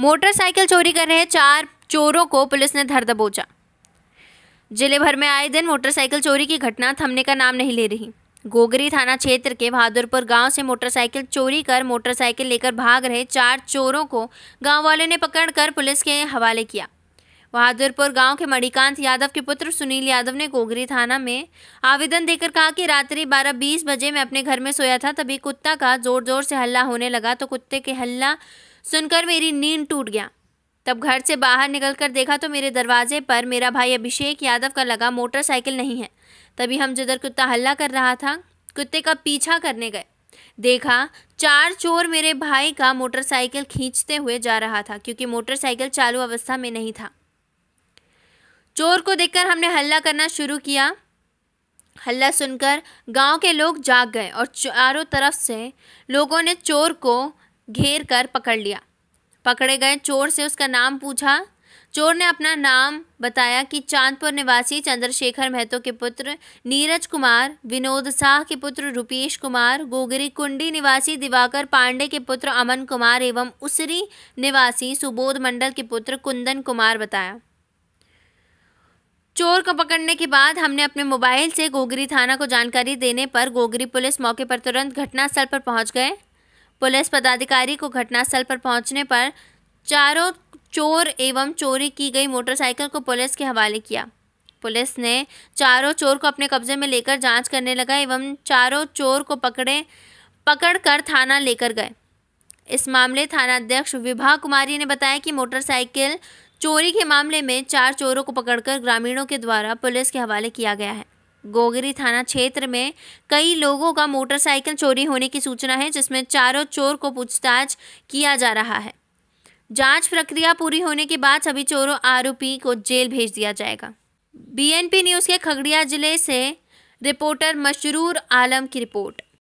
motorcycle चोरी कर रहे चार चोरों को पुलिस ने धर दबोचा जिले भर में आए दिन मोटरसाइकिल चोरी की घटना थमने का नाम नहीं ले रही गोगरी थाना क्षेत्र के बहादुरपुर गांव से मोटरसाइकिल चोरी कर मोटरसाइकिल लेकर भाग रहे चार चोरों को गाँव वाले ने पकड़ कर पुलिस के हवाले किया बहादुरपुर गांव के मणिकांत यादव के पुत्र सुनील यादव ने गोगरी थाना में आवेदन देकर कहा कि रात्रि 12:20 बजे मैं अपने घर में सोया था तभी कुत्ता का जोर जोर से हल्ला होने लगा तो कुत्ते के हल्ला सुनकर मेरी नींद टूट गया तब घर से बाहर निकलकर देखा तो मेरे दरवाजे पर मेरा भाई अभिषेक यादव का लगा मोटरसाइकिल नहीं है तभी हम जिधर कुत्ता हल्ला कर रहा था कुत्ते का पीछा करने गए देखा चार चोर मेरे भाई का मोटरसाइकिल खींचते हुए जा रहा था क्योंकि मोटरसाइकिल चालू अवस्था में नहीं था चोर को देखकर हमने हल्ला करना शुरू किया हल्ला सुनकर गांव के लोग जाग गए और चारों तरफ से लोगों ने चोर को घेर कर पकड़ लिया पकड़े गए चोर से उसका नाम पूछा चोर ने अपना नाम बताया कि चांदपुर निवासी चंद्रशेखर महतो के पुत्र नीरज कुमार विनोद शाह के पुत्र रुपेश कुमार गोगरी कुंडी निवासी दिवाकर पांडे के पुत्र अमन कुमार एवं उसरी निवासी सुबोध मंडल के पुत्र कुंदन कुमार बताया चोर को पकड़ने के बाद हमने अपने मोबाइल से गोगरी थाना को जानकारी देने पर गोगरी पुलिस मौके पर तुरंत घटनास्थल पर पहुंच गए पुलिस पदाधिकारी को घटनास्थल पर पहुंचने पर चारों चोर एवं चोरी की गई मोटरसाइकिल को पुलिस के हवाले किया पुलिस ने चारों चोर को अपने कब्जे में लेकर जांच करने लगा एवं चारों चोर को पकड़े पकड़कर थाना लेकर गए इस मामले थानाध्यक्ष विभा कुमारी ने बताया कि मोटरसाइकिल चोरी के मामले में चार चोरों को पकड़कर ग्रामीणों के द्वारा पुलिस के हवाले किया गया है गोगरी थाना क्षेत्र में कई लोगों का मोटरसाइकिल चोरी होने की सूचना है जिसमें चारों चोर को पूछताछ किया जा रहा है जांच प्रक्रिया पूरी होने के बाद सभी चोरों आरोपी को जेल भेज दिया जाएगा बीएनपी न्यूज़ के खगड़िया जिले से रिपोर्टर मशरूर आलम की रिपोर्ट